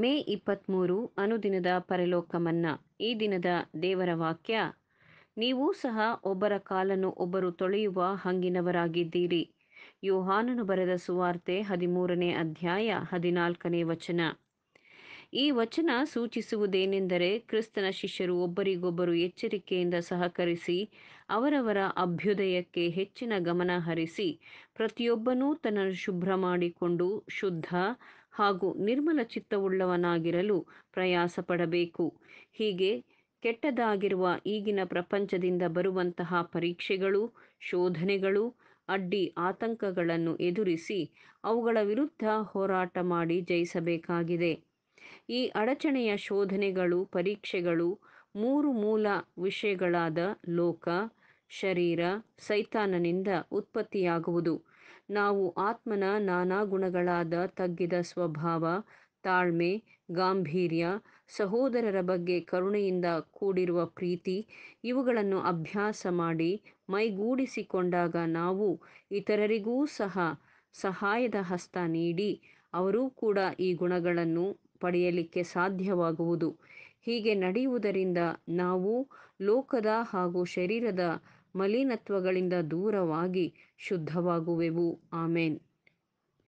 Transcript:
ಮೇ ಇಪ್ಪತ್ತ್ಮೂರು ಅನುದಿನದ ಪರಲೋಕ ಈ ದಿನದ ದೇವರ ವಾಕ್ಯ ನೀವು ಸಹ ಒಬ್ಬರ ಕಾಲನ್ನು ಒಬ್ಬರು ತೊಳೆಯುವ ಹಂಗಿನವರಾಗಿದ್ದೀರಿ ಯೋಹಾನನು ಬರೆದ ಸುವಾರ್ತೆ ಹದಿಮೂರನೇ ಅಧ್ಯಾಯ ಹದಿನಾಲ್ಕನೇ ವಚನ ಈ ವಚನ ಸೂಚಿಸುವುದೇನೆಂದರೆ ಕ್ರಿಸ್ತನ ಶಿಷ್ಯರು ಒಬ್ಬರಿಗೊಬ್ಬರು ಎಚ್ಚರಿಕೆಯಿಂದ ಸಹಕರಿಸಿ ಅವರವರ ಅಭ್ಯುದಯಕ್ಕೆ ಹೆಚ್ಚಿನ ಗಮನ ಹರಿಸಿ ಪ್ರತಿಯೊಬ್ಬನೂ ತನ್ನನ್ನು ಶುಭ್ರ ಮಾಡಿಕೊಂಡು ಶುದ್ಧ ಹಾಗೂ ನಿರ್ಮಲ ಚಿತ್ತವುಳ್ಳವನಾಗಿರಲು ಪ್ರಯಾಸ ಪಡಬೇಕು ಹೀಗೆ ಕೆಟ್ಟದಾಗಿರುವ ಈಗಿನ ಪ್ರಪಂಚದಿಂದ ಬರುವಂತಹ ಪರೀಕ್ಷೆಗಳು ಶೋಧನೆಗಳು ಅಡ್ಡಿ ಆತಂಕಗಳನ್ನು ಎದುರಿಸಿ ಅವುಗಳ ವಿರುದ್ಧ ಹೋರಾಟ ಮಾಡಿ ಜಯಿಸಬೇಕಾಗಿದೆ ಈ ಅಡಚಣೆಯ ಶೋಧನೆಗಳು ಪರೀಕ್ಷೆಗಳು ಮೂರು ಮೂಲ ವಿಷಯಗಳಾದ ಲೋಕ ಶರೀರ ಸೈತಾನನಿಂದ ಉತ್ಪತ್ತಿಯಾಗುವುದು ನಾವು ಆತ್ಮನ ನಾನಾ ಗುಣಗಳಾದ ತಗ್ಗಿದ ಸ್ವಭಾವ ತಾಳ್ಮೆ ಗಾಂಭೀರ್ಯ ಸಹೋದರರ ಬಗ್ಗೆ ಕರುಣೆಯಿಂದ ಕೂಡಿರುವ ಪ್ರೀತಿ ಇವುಗಳನ್ನು ಅಭ್ಯಾಸ ಮಾಡಿ ಮೈಗೂಡಿಸಿಕೊಂಡಾಗ ನಾವು ಇತರರಿಗೂ ಸಹ ಸಹಾಯದ ಹಸ್ತ ನೀಡಿ ಅವರೂ ಕೂಡ ಈ ಗುಣಗಳನ್ನು ಪಡೆಯಲಿಕ್ಕೆ ಸಾಧ್ಯವಾಗುವುದು ಹೀಗೆ ನಡೆಯುವುದರಿಂದ ನಾವು ಲೋಕದ ಹಾಗೂ ಶರೀರದ ಮಲಿನತ್ವಗಳಿಂದ ದೂರವಾಗಿ ಶುದ್ಧವಾಗುವೆವು ಆಮೇನ್